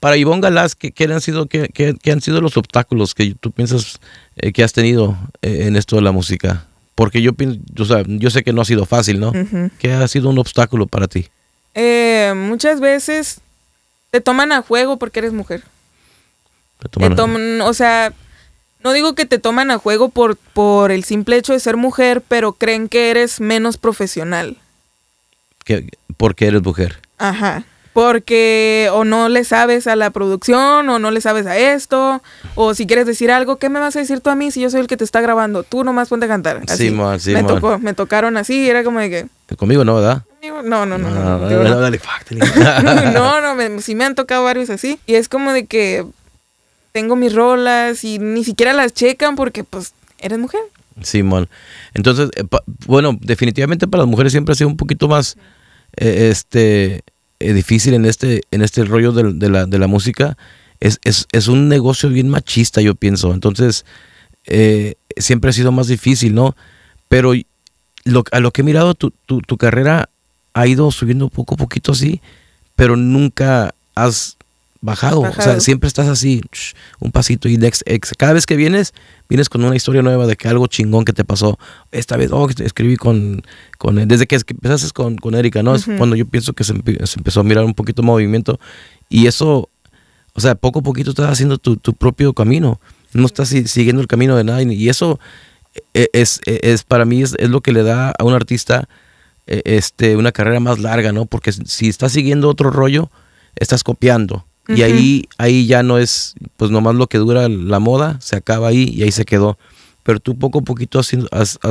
para Ivonne Galás, ¿qué, han sido, los obstáculos que tú piensas eh, que has tenido eh, en esto de la música? Porque yo, yo sé que no ha sido fácil, ¿no? ¿Qué ha sido un obstáculo para ti? Eh, muchas veces te toman a juego porque eres mujer. O sea, no digo que te toman a juego por, el simple hecho de ser mujer, pero creen que eres menos profesional. porque eres mujer. Ajá porque o no le sabes a la producción o no le sabes a esto o si quieres decir algo, ¿qué me vas a decir tú a mí si yo soy el que te está grabando? Tú nomás ponte a cantar. Así. Simón, sí, Me tocó, me tocaron así, era como de que... Conmigo no, ¿verdad? No, no, no. No, no, no, ah, no, no me, me han tocado varios así. Y es como de que tengo mis rolas y ni siquiera las checan porque pues eres mujer. Simón. Entonces, eh, bueno, definitivamente para las mujeres siempre ha sido un poquito más, eh, este, eh, difícil en este, en este rollo de, la, de la, música. Es, un negocio bien machista, yo pienso. Entonces, eh, siempre ha sido más difícil, ¿no? Pero lo, a lo que he mirado, tu, tu, tu carrera ha ido subiendo poco a poquito así, pero nunca has bajado. O sea, siempre estás así, un pasito. Y ex, cada vez que vienes, vienes con una historia nueva de que algo chingón que te pasó. Esta vez, oh, escribí con. con desde que empezaste con, con Erika, ¿no? Es cuando yo pienso que se, empezó a mirar un poquito movimiento. Y eso, o sea, poco a poquito estás haciendo tu, propio camino. No estás siguiendo el camino de nadie. Y eso e-, e-, es, para mí es, es lo que le da a un artista e-, este, una carrera más larga, ¿no? Porque si estás siguiendo otro rollo, estás copiando. Y ahí, ahí ya no es, pues nomás lo que dura la moda, se acaba ahí y ahí se quedó. Pero tú poco a poquito has,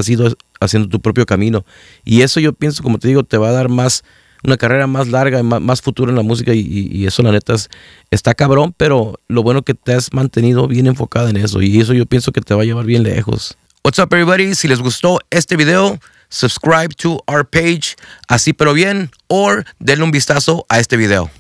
ido haciendo tu propio camino. Y eso yo pienso, como te digo, te va a dar más, una carrera más larga, más, futuro en la música y, eso la neta está cabrón, pero lo bueno que te has mantenido bien enfocada en eso y eso yo pienso que te va a llevar bien lejos. What's up everybody, si les gustó este video, subscribe to our page, así pero bien, o denle un vistazo a este video.